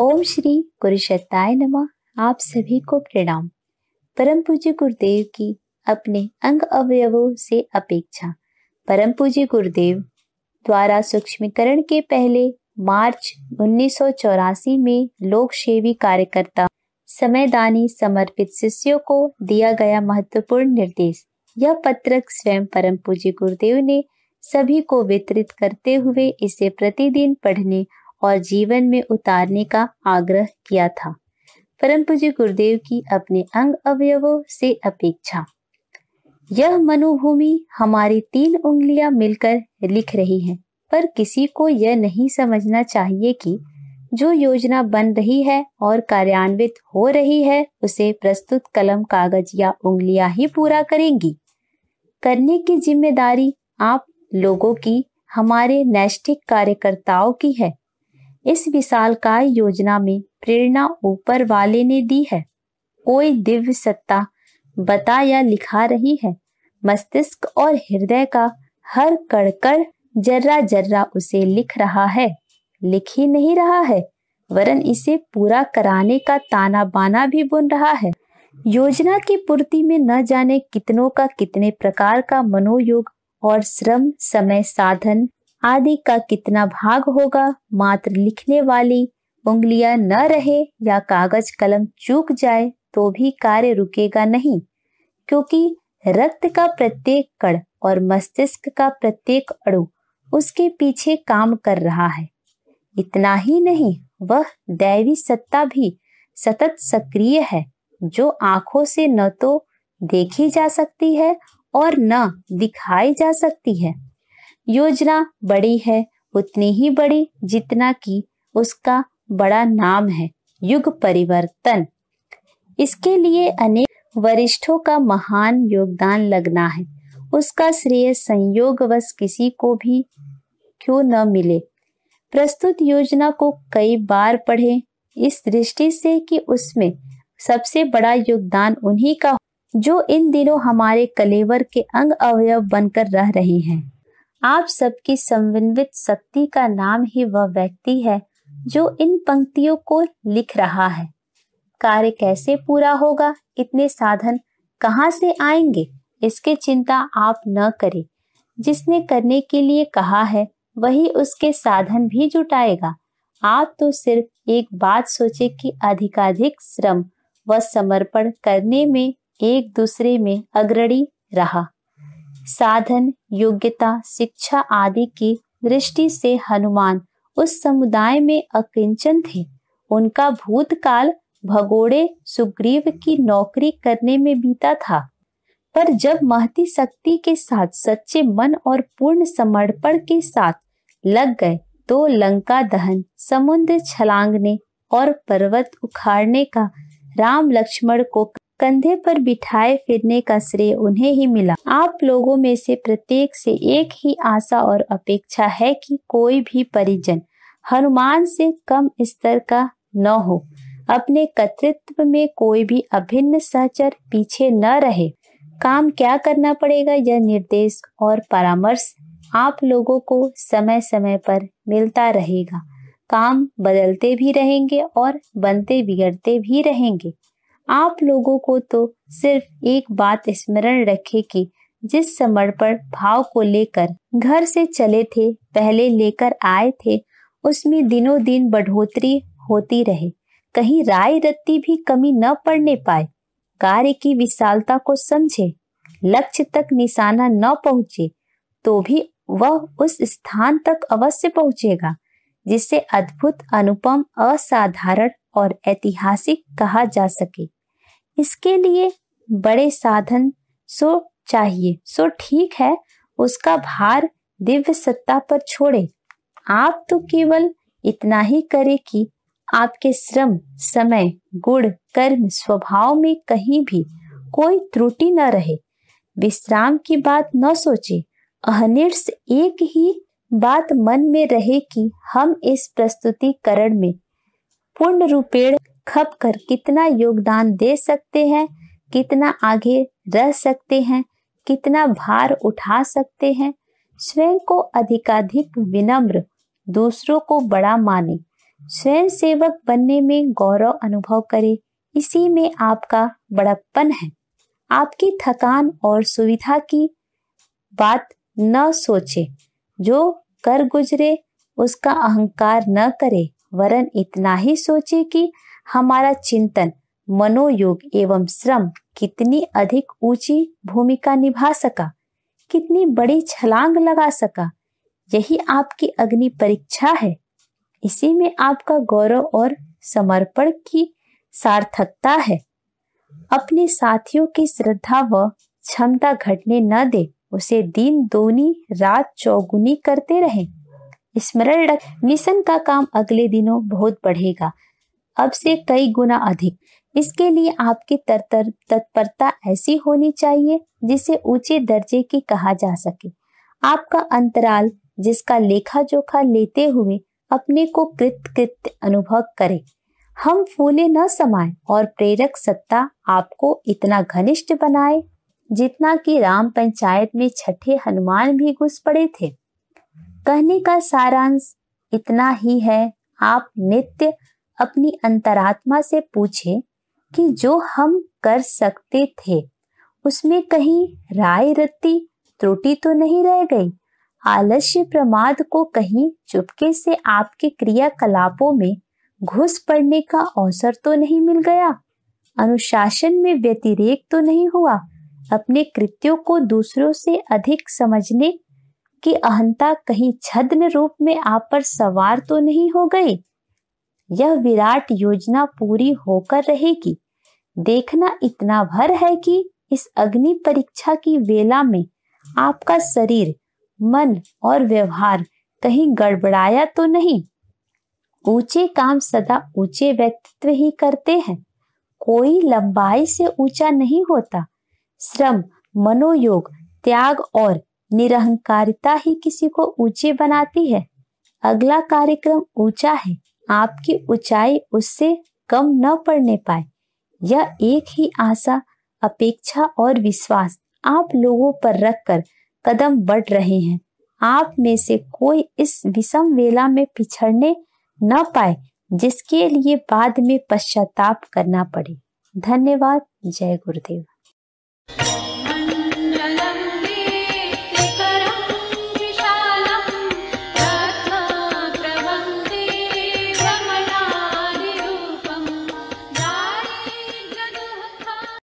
ओम श्री गुरुशताय नमः आप सभी को प्रणाम परम पूज्य गुरुदेव की अपने अंग अवयवों से अपेक्षा परम पूज्य गुरुदेव द्वारा सूक्ष्मीकरण के पहले मार्च उन्नीस में लोक सेवी कार्यकर्ता समयदानी समर्पित शिष्यों को दिया गया महत्वपूर्ण निर्देश यह पत्रक स्वयं परम पूज्य गुरुदेव ने सभी को वितरित करते हुए इसे प्रतिदिन पढ़ने और जीवन में उतारने का आग्रह किया था परम पूज्य गुरुदेव की अपने अंग अवयवों से अपेक्षा यह मनोभूमि हमारी तीन उंगलियां मिलकर लिख रही हैं, पर किसी को यह नहीं समझना चाहिए कि जो योजना बन रही है और कार्यान्वित हो रही है उसे प्रस्तुत कलम कागज या उंगलियां ही पूरा करेंगी करने की जिम्मेदारी आप लोगों की हमारे नैष्ठिक कार्यकर्ताओं की है इस विशाल काय योजना में प्रेरणा ऊपर वाले ने दी है कोई दिव्य सत्ता बता या लिखा रही है मस्तिष्क और हृदय का हर कड़कड़ जर्रा जर्रा उसे लिख रहा है लिख ही नहीं रहा है वरन इसे पूरा कराने का ताना बाना भी बुन रहा है योजना की पूर्ति में न जाने कितनों का कितने प्रकार का मनोयोग और श्रम समय साधन आदि का कितना भाग होगा मात्र लिखने वाली उंगलियां न रहे या कागज कलम चूक जाए तो भी कार्य रुकेगा नहीं क्योंकि रक्त का प्रत्येक कण और मस्तिष्क का प्रत्येक अणु उसके पीछे काम कर रहा है इतना ही नहीं वह दैवी सत्ता भी सतत सक्रिय है जो आंखों से न तो देखी जा सकती है और न दिखाई जा सकती है योजना बड़ी है उतनी ही बड़ी जितना कि उसका बड़ा नाम है युग परिवर्तन इसके लिए अनेक वरिष्ठों का महान योगदान लगना है उसका श्रेय संयोगवश किसी को भी क्यों न मिले प्रस्तुत योजना को कई बार पढ़े इस दृष्टि से कि उसमें सबसे बड़ा योगदान उन्हीं का जो इन दिनों हमारे कलेवर के अंग अवयव बनकर रह रहे हैं आप सबकी समन्वित शक्ति का नाम ही वह व्यक्ति है जो इन पंक्तियों को लिख रहा है कार्य कैसे पूरा होगा इतने साधन कहाँ से आएंगे इसके चिंता आप न करें जिसने करने के लिए कहा है वही उसके साधन भी जुटाएगा आप तो सिर्फ एक बात सोचे कि अधिकाधिक श्रम व समर्पण करने में एक दूसरे में अग्रणी रहा साधन योग्यता शिक्षा आदि की दृष्टि से हनुमान उस समुदाय में अकिंचन थे उनका भूतकाल भगोड़े सुग्रीव की नौकरी करने में बीता था पर जब महती शक्ति के साथ सच्चे मन और पूर्ण समर्पण के साथ लग गए तो लंका दहन समुद्र छलांगने और पर्वत उखाड़ने का राम लक्ष्मण को कंधे पर बिठाए फिरने का श्रेय उन्हें ही मिला आप लोगों में से प्रत्येक से एक ही आशा और अपेक्षा है कि कोई भी परिजन हनुमान से कम स्तर का न हो अपने कर्तृत्व में कोई भी अभिन्न सहचर पीछे न रहे काम क्या करना पड़ेगा यह निर्देश और परामर्श आप लोगों को समय समय पर मिलता रहेगा काम बदलते भी रहेंगे और बनते बिगड़ते भी रहेंगे आप लोगों को तो सिर्फ एक बात स्मरण रखे कि जिस समर्पण भाव को लेकर घर से चले थे पहले लेकर आए थे उसमें दिनों दिन बढ़ोतरी होती रहे कहीं राय रत्ती भी कमी न पड़ने पाए कार्य की विशालता को समझे लक्ष्य तक निशाना न पहुंचे तो भी वह उस स्थान तक अवश्य पहुंचेगा जिसे अद्भुत अनुपम असाधारण और ऐतिहासिक कहा जा सके इसके लिए बड़े साधन सो चाहिए सो ठीक है उसका भार दिव्य सत्ता पर छोड़े आप तो केवल इतना ही करें कि आपके श्रम समय गुण कर्म स्वभाव में कहीं भी कोई त्रुटि न रहे विश्राम की बात न सोचे अहनिर्स एक ही बात मन में रहे कि हम इस प्रस्तुतिकरण में पूर्ण रूपेण खप कर कितना योगदान दे सकते हैं कितना आगे रह सकते हैं कितना भार उठा सकते हैं स्वयं को अधिकाधिक विनम्र दूसरों को बड़ा माने स्वयं सेवक बनने में गौरव अनुभव करे इसी में आपका बड़प्पन है आपकी थकान और सुविधा की बात न सोचे जो कर गुजरे उसका अहंकार न करे वरन इतना ही सोचे कि हमारा चिंतन मनोयोग एवं श्रम कितनी अधिक ऊंची भूमिका निभा सका कितनी बड़ी छलांग लगा सका यही आपकी अग्नि परीक्षा है इसी में आपका गौरव और समर्पण की सार्थकता है अपने साथियों की श्रद्धा व क्षमता घटने न दे उसे दिन दोनी रात चौगुनी करते रहें स्मरण मिशन का काम अगले दिनों बहुत बढ़ेगा अब से कई गुना अधिक इसके लिए आपकी तरतर तत्परता ऐसी होनी चाहिए जिसे ऊंचे दर्जे की कहा जा सके आपका अंतराल जिसका लेखा जोखा लेते हुए अपने को कृत कृत अनुभव करे हम फूले न समाए और प्रेरक सत्ता आपको इतना घनिष्ठ बनाए जितना कि राम पंचायत में छठे हनुमान भी घुस पड़े थे कहने का सारांश इतना ही है आप नित्य अपनी अंतरात्मा से पूछे कि जो हम कर सकते थे उसमें कहीं राय रत्ती त्रुटि तो नहीं रह गई आलस्य प्रमाद को कहीं चुपके से आपके क्रियाकलापों में घुस पड़ने का अवसर तो नहीं मिल गया अनुशासन में व्यतिरेक तो नहीं हुआ अपने कृत्यों को दूसरों से अधिक समझने की अहंता कहीं छद्म रूप में आप पर सवार तो नहीं हो गई यह विराट योजना पूरी होकर रहेगी देखना इतना भर है कि इस अग्नि परीक्षा की वेला में आपका शरीर मन और व्यवहार कहीं गड़बड़ाया तो नहीं ऊंचे काम सदा ऊंचे व्यक्तित्व ही करते हैं कोई लंबाई से ऊंचा नहीं होता श्रम मनोयोग त्याग और निरहंकारिता ही किसी को ऊंचे बनाती है अगला कार्यक्रम ऊंचा है आपकी ऊंचाई उससे कम न पड़ने पाए यह एक ही आशा अपेक्षा और विश्वास आप लोगों पर रखकर कदम बढ़ रहे हैं आप में से कोई इस विषम वेला में पिछड़ने न पाए जिसके लिए बाद में पश्चाताप करना पड़े धन्यवाद जय गुरुदेव